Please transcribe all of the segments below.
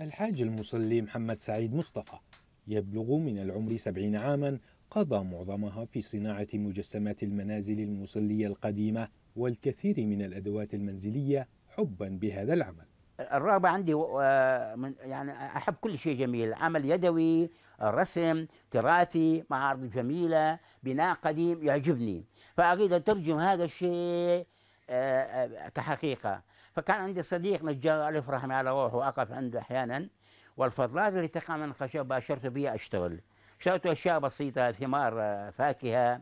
الحاج المصلي محمد سعيد مصطفى يبلغ من العمر سبعين عاما قضى معظمها في صناعة مجسمات المنازل المصلية القديمة والكثير من الأدوات المنزلية حبا بهذا العمل الرغبة عندي من يعني أحب كل شيء جميل عمل يدوي رسم تراثي معارض جميلة بناء قديم يعجبني فأريد أترجم هذا الشيء آه، آه، كحقيقة فكان عندي صديق نجار ألف رحمه على روحه أقف عنده أحيانا والفضلات اللي تقع من الخشب باشرت بها أشتغل اشتغلت أشياء بسيطة ثمار آه، فاكهة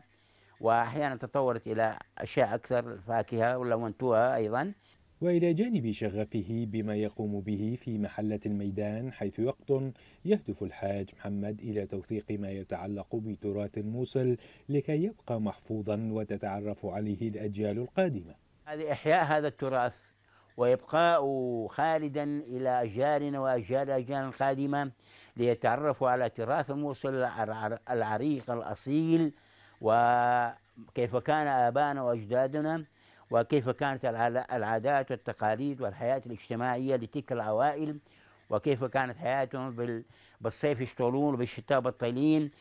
وأحيانا تطورت إلى أشياء أكثر فاكهة ولونتها أيضا وإلى جانب شغفه بما يقوم به في محلة الميدان حيث يقطن يهدف الحاج محمد إلى توثيق ما يتعلق بتراث الموصل لكي يبقى محفوظا وتتعرف عليه الأجيال القادمة هذه إحياء هذا التراث ويبقى خالدا إلى أجيالنا وأجيال أجيال القادمة ليتعرفوا على تراث الموصل العريق الأصيل وكيف كان آبانا وأجدادنا وكيف كانت العادات والتقاليد والحياة الاجتماعية لتلك العوائل وكيف كانت حياتهم بالصيف يشتغلون وبالشتاء بطلين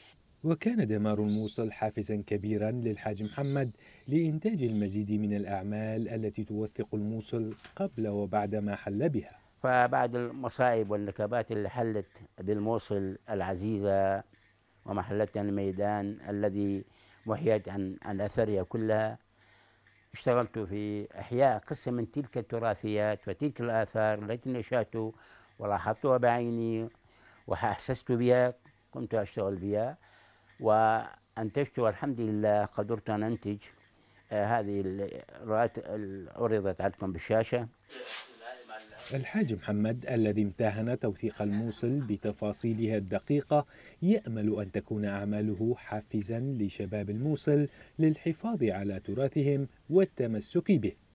وكان دمار الموصل حافزا كبيرا للحاج محمد لإنتاج المزيد من الأعمال التي توثق الموصل قبل وبعد ما حل بها فبعد المصائب والنكبات اللي حلت بالموصل العزيزة ومحلتها الميدان الذي محيت عن عن أثرها كلها اشتغلت في إحياء قسم من تلك التراثيات وتلك الآثار التي نشأت ولاحظتها بعيني وأحسست بها كنت أشتغل بها وأنتجت والحمد لله قدرت أن أنتج آه، هذه الروايات عرضت عليكم بالشاشة الحاج محمد الذي امتهن توثيق الموصل بتفاصيلها الدقيقة يأمل أن تكون أعماله حافزا لشباب الموصل للحفاظ على تراثهم والتمسك به